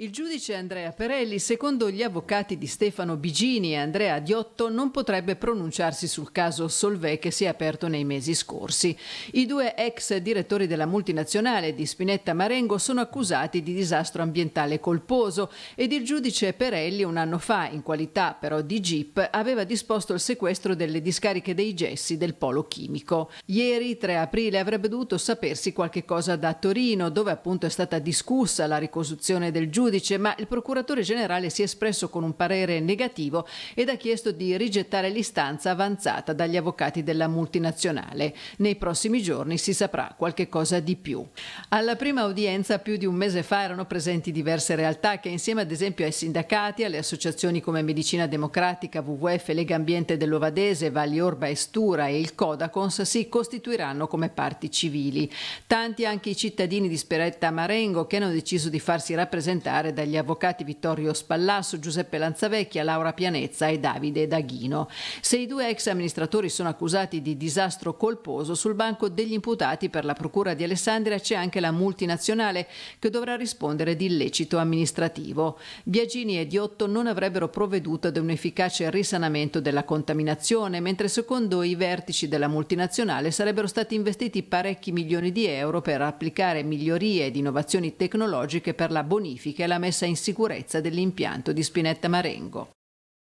Il giudice Andrea Perelli, secondo gli avvocati di Stefano Bigini e Andrea Diotto, non potrebbe pronunciarsi sul caso Solvay che si è aperto nei mesi scorsi. I due ex direttori della multinazionale di Spinetta Marengo sono accusati di disastro ambientale colposo ed il giudice Perelli un anno fa, in qualità però di GIP, aveva disposto il sequestro delle discariche dei gessi del polo chimico. Ieri, 3 aprile, avrebbe dovuto sapersi qualche cosa da Torino, dove appunto è stata discussa la ricostruzione del giudice giudice, ma il procuratore generale si è espresso con un parere negativo ed ha chiesto di rigettare l'istanza avanzata dagli avvocati della multinazionale. Nei prossimi giorni si saprà qualche cosa di più. Alla prima udienza più di un mese fa erano presenti diverse realtà che insieme ad esempio ai sindacati, alle associazioni come Medicina Democratica, WWF, Lega Ambiente dell'Ovadese, Valli Orba e Stura e il Codacons si costituiranno come parti civili. Tanti anche i cittadini di Speretta Marengo che hanno deciso di farsi rappresentare parlare dagli avvocati Vittorio Spallasso, Giuseppe Lanzavecchia, Laura Pianezza e Davide Daghino. Se i due ex amministratori sono accusati di disastro colposo, sul banco degli imputati per la Procura di Alessandria c'è anche la multinazionale che dovrà rispondere di illecito amministrativo. Biagini e Diotto non avrebbero provveduto ad un efficace risanamento della contaminazione, mentre secondo i vertici della multinazionale sarebbero stati investiti parecchi milioni di euro per applicare migliorie ed innovazioni tecnologiche per la bonifica e la messa in sicurezza dell'impianto di Spinetta Marengo.